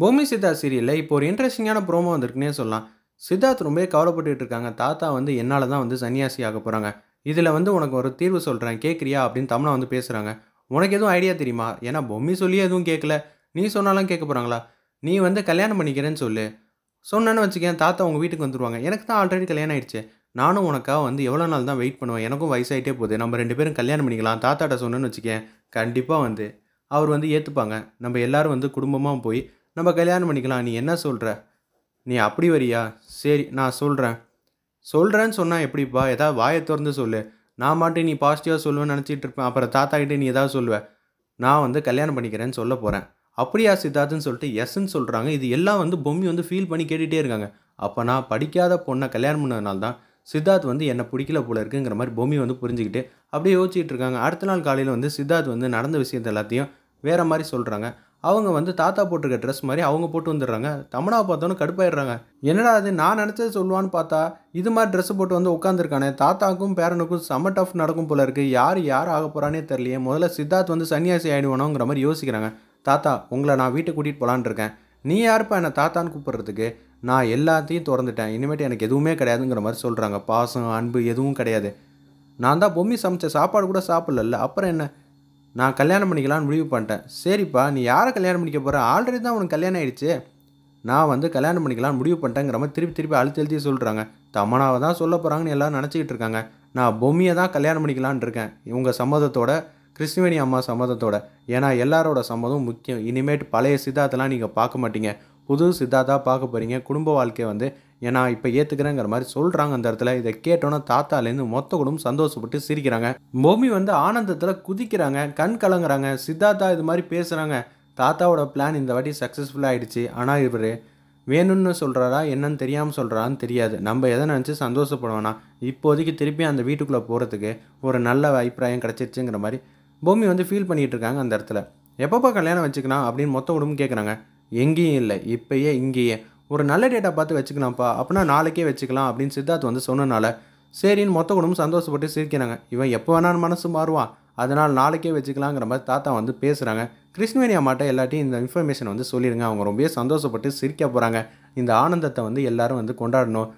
பூமி சித்தா சீரியலில் இப்போ ஒரு இன்ட்ரெஸ்டிங்கான ப்ரோமோ வந்திருக்குன்னே சொல்லலாம் சித்தார்த் ரொம்பவே கவலைப்பட்டுட்டு இருக்காங்க தாத்தா வந்து என்னால் தான் வந்து சன்னியாசி ஆக போகிறாங்க இதில் வந்து உனக்கு ஒரு தீர்வு சொல்கிறேன் கேட்குறியா அப்படின்னு தமிழை வந்து பேசுகிறாங்க உனக்கு எதுவும் ஐடியா தெரியுமா ஏன்னா பொம்மி சொல்லி எதுவும் கேட்கல நீ சொன்னாலும் கேட்க போகிறாங்களா நீ வந்து கல்யாணம் பண்ணிக்கிறேன்னு சொல்லு சொன்னேன்னு வச்சுக்கேன் தாத்தா உங்கள் வீட்டுக்கு வந்துடுவாங்க எனக்கு தான் ஆல்ரெடி கல்யாணம் ஆயிடுச்சு நானும் உனக்காக வந்து எவ்வளோ நாள் தான் வெயிட் பண்ணுவேன் எனக்கும் வயசாகிட்டே போகுது நம்ம ரெண்டு பேரும் கல்யாணம் பண்ணிக்கலாம் தாத்தாட்ட சொன்னேன்னு வச்சுக்கேன் கண்டிப்பாக வந்து அவர் வந்து ஏற்றுப்பாங்க நம்ம எல்லோரும் வந்து குடும்பமாக போய் நம்ம கல்யாணம் பண்ணிக்கலாம் நீ என்ன சொல்கிற நீ அப்படி வரியா சரி நான் சொல்கிறேன் சொல்கிறேன்னு சொன்னால் எப்படிப்பா ஏதாவது வாயை திறந்து சொல்லு நான் மாட்டேன் நீ பாசிட்டிவாக சொல்லுவேன்னு நினச்சிட்டு இருப்பேன் அப்புறம் கிட்டே நீ ஏதாவது சொல்லுவ நான் வந்து கல்யாணம் பண்ணிக்கிறேன்னு சொல்ல போகிறேன் அப்படியா சித்தார்த்துன்னு சொல்லிட்டு எஸ்ன்னு சொல்கிறாங்க இது எல்லாம் வந்து பொம்மி வந்து ஃபீல் பண்ணி கேட்டுகிட்டே இருக்காங்க அப்போ நான் படிக்காத பொண்ணை கல்யாணம் பண்ணதுனால தான் சித்தார்த் வந்து என்னை பிடிக்கல போல இருக்குங்கிற மாதிரி பொம்மி வந்து புரிஞ்சுக்கிட்டு அப்படியே யோசிச்சுட்டு இருக்காங்க அடுத்த நாள் காலையில் வந்து சித்தார்த் வந்து நடந்த விஷயத்த எல்லாத்தையும் வேறு மாதிரி சொல்கிறாங்க அவங்க வந்து தாத்தா போட்டிருக்க ட்ரெஸ் மாதிரி அவங்க போட்டு வந்துடுறாங்க தமிழாவை பார்த்தோன்னு கடுப்பாயிடுறாங்க என்னடா அது நான் நினச்சது சொல்லுவான்னு பார்த்தா இது மாதிரி ட்ரெஸ் போட்டு வந்து உட்காந்துருக்கானே தாத்தாக்கும் பேரனுக்கும் சம்ம டஃப் நடக்கும் போல இருக்குது யார் யார் ஆக போகிறானே தெரியலையே முதல்ல சித்தார்த் வந்து சன்னியாசி ஆகிடுவானோங்கிற மாதிரி யோசிக்கிறாங்க தாத்தா உங்களை நான் வீட்டுக்கு கூட்டிகிட்டு போகலான் இருக்கேன் நீ யாருப்பா என்னை தாத்தான்னு கூப்பிட்றதுக்கு நான் எல்லாத்தையும் திறந்துட்டேன் இனிமேட்டு எனக்கு எதுவுமே கிடையாதுங்கிற மாதிரி சொல்கிறாங்க பாசம் அன்பு எதுவும் கிடையாது நான் தான் பொம்மி சமைச்ச சாப்பாடு கூட சாப்பிட்லல்ல அப்புறம் என்ன நான் கல்யாணம் பண்ணிக்கலான்னு முடிவு பண்ணிட்டேன் சரிப்பா நீ யாரை கல்யாணம் பண்ணிக்க போகிற ஆல்ரெடி தான் உனக்கு கல்யாணம் ஆகிடுச்சு நான் வந்து கல்யாணம் பண்ணிக்கலாம்னு முடிவு பண்ணிட்டேங்கிற மாதிரி திருப்பி திருப்பி அழுத்தி எழுதி சொல்கிறாங்க தமனாவை தான் சொல்ல போகிறாங்கன்னு எல்லோரும் நினச்சிக்கிட்டு இருக்காங்க நான் பொம்மியை தான் கல்யாணம் பண்ணிக்கலான் இருக்கேன் இவங்க சம்மதத்தோட கிறிஸ்துவனி அம்மா சம்மதத்தோட ஏன்னா எல்லாரோட சம்மதம் முக்கியம் இனிமேட்டு பழைய சித்தாத்தெல்லாம் நீங்கள் பார்க்க மாட்டீங்க புது சித்தாத்தா பார்க்க போகிறீங்க குடும்ப வாழ்க்கையை வந்து ஏன்னா இப்போ ஏற்றுக்கிறேங்கிற மாதிரி சொல்கிறாங்க அந்த இடத்துல இதை கேட்டோன்னா தாத்தாலேருந்து மொத்த குடும்பம் சந்தோஷப்பட்டு சிரிக்கிறாங்க பொம்மி வந்து ஆனந்தத்தில் குதிக்கிறாங்க கண் கலங்குறாங்க சித்தார்த்தா இது மாதிரி பேசுகிறாங்க தாத்தாவோட பிளான் இந்த வாட்டி சக்ஸஸ்ஃபுல்லாக ஆகிடுச்சு ஆனால் இவர் வேணும்னு சொல்கிறாரா என்னன்னு தெரியாமல் சொல்கிறான்னு தெரியாது நம்ம எதை நினச்சி சந்தோஷப்படுவோம்னா இப்போதைக்கு திருப்பி அந்த வீட்டுக்குள்ளே போகிறதுக்கு ஒரு நல்ல அபிப்பிராயம் கிடச்சிருச்சுங்கிற மாதிரி பூமி வந்து ஃபீல் பண்ணிகிட்டு இருக்காங்க அந்த இடத்துல எப்பப்போ கல்யாணம் வச்சுக்கலாம் அப்படின்னு மொத்த குடும்பம் கேட்குறாங்க எங்கேயும் இல்லை இப்போயே இங்கேயே ஒரு நல்ல டேட்டா பார்த்து வச்சுக்கலாம்ப்பா அப்படின்னா நாளைக்கே வச்சுக்கலாம் அப்படின்னு சித்தார்த் வந்து சொன்னனால சரின்னு மொத்த குடும்பம் சந்தோஷப்பட்டு சிரிக்கிறாங்க இவன் எப்போ வேணாலும் மனசு மாறுவான் அதனால் நாளைக்கே வச்சுக்கலாங்கிற மாதிரி தாத்தா வந்து பேசுகிறாங்க கிருஷ்ணவேணி அம்மாட்ட எல்லாத்தையும் இந்த இன்ஃபர்மேஷன் வந்து சொல்லிடுங்க அவங்க ரொம்பவே சந்தோஷப்பட்டு சிரிக்க போகிறாங்க இந்த ஆனந்தத்தை வந்து எல்லோரும் வந்து கொண்டாடணும்